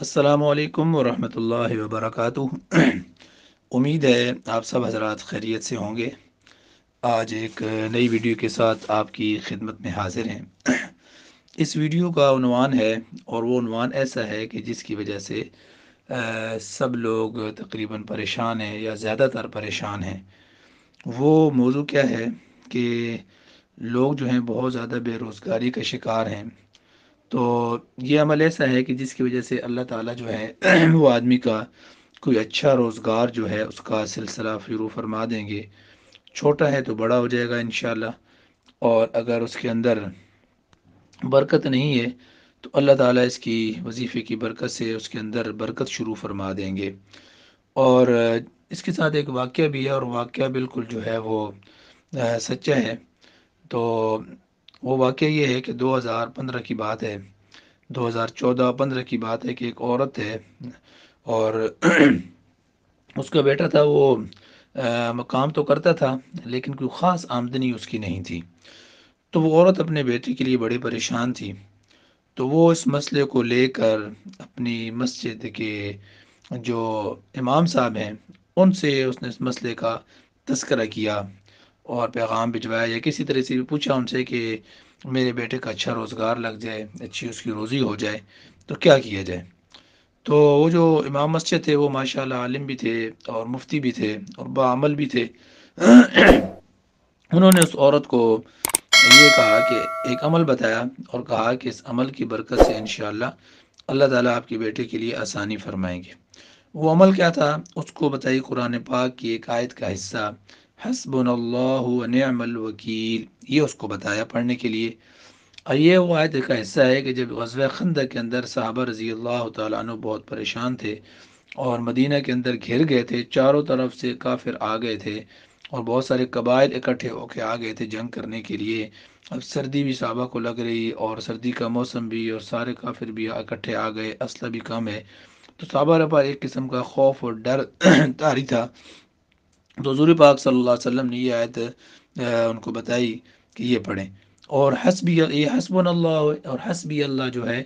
असलकम वरहल वबरक उम्मीद है आप सब हजरात खैरियत से होंगे आज एक नई वीडियो के साथ आपकी खिदमत में हाजिर हैं इस वीडियो का उनवान है और वो उनवान ऐसा है कि जिसकी वजह से आ, सब लोग तकरीबन परेशान हैं या ज़्यादातर परेशान हैं वो मौजू क्या है कि लोग जो हैं बहुत ज़्यादा बेरोज़गारी का शिकार हैं तो ये अमल ऐसा है कि जिसकी वजह से अल्लाह ताला जो है वो आदमी का कोई अच्छा रोज़गार जो है उसका सिलसिला शुरू फरमा देंगे छोटा है तो बड़ा हो जाएगा इन और अगर उसके अंदर बरकत नहीं है तो अल्लाह ताला इसकी वजीफ़े की बरकत से उसके अंदर बरकत शुरू फरमा देंगे और इसके साथ एक वाक्य भी है और वाक्य बिल्कुल जो है वो सच्चा है तो वो वाक़ ये है कि 2015 की बात है 2014-15 की बात है कि एक औरत है और उसका बेटा था वो आ, काम तो करता था लेकिन कोई ख़ास आमदनी उसकी नहीं थी तो वो औरत अपने बेटे के लिए बड़ी परेशान थी तो वो इस मसले को लेकर अपनी मस्जिद के जो इमाम साहब हैं उनसे उसने इस मसले का तस्करा किया और पैगाम भिजवाया या किसी तरह से भी पूछा उनसे कि मेरे बेटे का अच्छा रोज़गार लग जाए अच्छी उसकी रोज़ी हो जाए तो क्या किया जाए तो वो जो इमाम मस्जिद थे वो माशाल्लाह आलिम भी थे और मुफ्ती भी थे और बामल भी थे उन्होंने उस औरत को ये कहा कि एक अमल बताया और कहा कि इस अमल की बरकत से इन अल्लाह ताला आपके बेटे के लिए आसानी फरमाएंगे वो अमल क्या था उसको बताई कुरान पाक की एक आयत का हिस्सा हसबन वकील ये उसको बताया पढ़ने के लिए और ये वो आयत का हिस्सा है कि जब गजब खंद के अंदर साहबा रजी अल्लाह तु बहुत परेशान थे और मदीना के अंदर घिर गए थे चारों तरफ से काफिर आ गए थे और बहुत सारे कबाइल इकट्ठे होके आ गए थे जंग करने के लिए अब सर्दी भी साहबा को लग रही और सर्दी का मौसम भी और सारे काफिर भी इकट्ठे आ गए असला भी कम है तो साहबा पर एक किस्म का खौफ और डर तारी था तो हजूर पाक सल्ला अलैहि ने यह आयत उनको बताई कि ये पढ़ें और हसबी ये हसबन अल्लाह और हसबी अल्लाह जो है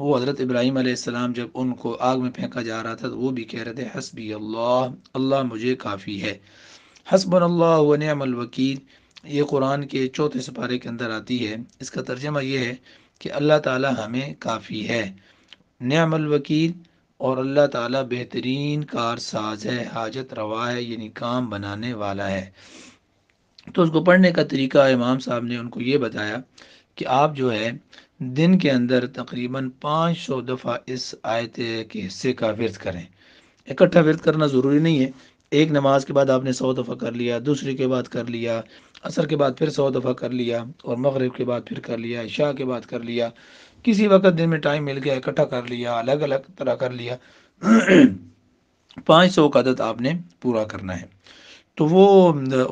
वो हज़रत इब्राहीम आसमाम जब उनको आग में फेंका जा रहा था तो वो भी कह रहे थे हसबी अल्लाह अल्लाह मुझे काफ़ी है हसबन अल्लाह वनमलवकील ये कुरान के चौथे सपारे के अंदर आती है इसका तर्जमा यह है कि अल्लाह ताला हमें काफ़ी है नमल वकील और अल्लाह ताला बेहतरीन साज है हाजत रवा है यानी काम बनाने वाला है तो उसको पढ़ने का तरीका इमाम साहब ने उनको ये बताया कि आप जो है दिन के अंदर तकरीबन 500 दफ़ा इस आयत के हिस्से का व्यर्थ करें इकट्ठा व्यर्थ करना ज़रूरी नहीं है एक नमाज के बाद आपने सौ दफ़ा कर लिया दूसरी के बाद कर लिया असर के बाद फिर सौ दफ़ा कर लिया और मगरब के बाद फिर कर लिया शाह के बाद कर लिया किसी वक्त दिन में टाइम मिल गया इकट्ठा कर लिया अलग अलग तरह कर लिया पाँच सौ का आपने पूरा करना है तो वो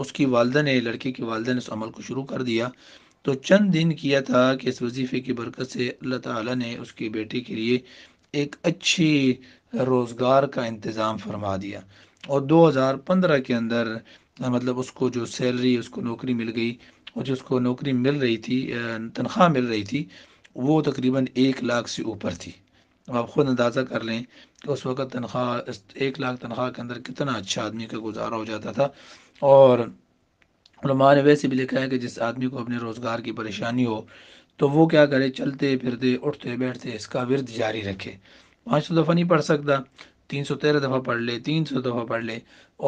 उसकी वालदा ने लड़के की वालदा ने उस अमल को शुरू कर दिया तो चंद दिन किया था कि इस वजीफ़े की बरकत से अल्लाह ताला ने उसकी बेटी के लिए एक अच्छी रोज़गार का इंतज़ाम फरमा दिया और 2015 के अंदर मतलब उसको जो सैलरी उसको नौकरी मिल गई और जो उसको नौकरी मिल रही थी तनख्वाह मिल रही थी वो तकरीबन एक लाख से ऊपर थी आप ख़ुद अंदाज़ा कर लें कि उस वक़्त तनख्वाह एक लाख तनख्वाह के अंदर कितना अच्छा आदमी का गुजारा हो जाता था और ने वैसे भी लिखा है कि जिस आदमी को अपने रोज़गार की परेशानी हो तो वो क्या करे चलते फिरते उठते बैठते इसका विरद जारी रखे पाँच सौ दफ़ा नहीं पढ़ सकता तीन सौ तेरह दफ़ा पढ़ ले तीन सौ दफ़ा पढ़ ले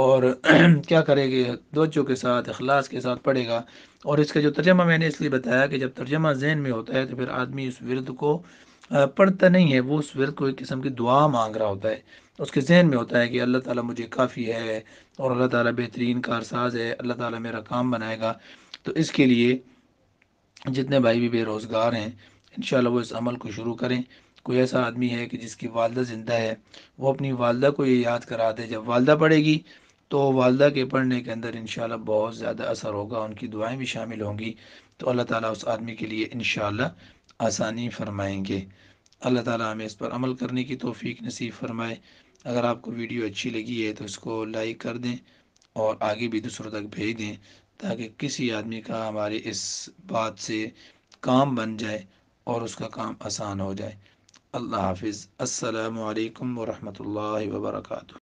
और क्या करेगी दोजो के साथ अखलास के साथ पढ़ेगा और इसका जो तर्जमा मैंने इसलिए बताया कि जब तर्जमा जहन में होता है तो फिर आदमी उस विरद को पढ़ता नहीं है वो उस विरद को एक किस्म की दुआ मांग रहा होता है उसके जहन में होता है कि अल्लाह ताला मुझे काफ़ी है और अल्लाह ताला बेहतरीन कारसाज है अल्लाह ताला मेरा काम बनाएगा तो इसके लिए जितने भाई भी बेरोज़गार हैं इन वो इस अमल को शुरू करें कोई ऐसा आदमी है कि जिसकी वालदा ज़िंदा है वो अपनी वालदा को ये याद करा दे जब वालदा पढ़ेगी तो वालदा के पढ़ने के अंदर इन बहुत ज़्यादा असर होगा उनकी दुआएं भी शामिल होंगी तो अल्लाह ताला उस आदमी के लिए इन आसानी फरमाएंगे अल्लाह ताला हमें इस पर अमल करने की तोफ़ी नसीब फरमाए अगर आपको वीडियो अच्छी लगी है तो इसको लाइक कर दें और आगे भी दूसरों तक भेज दें ताकि किसी आदमी का हमारे इस बात से काम बन जाए और उसका काम आसान हो जाए الله حافظ السلام عليكم ورحمة الله وبركاته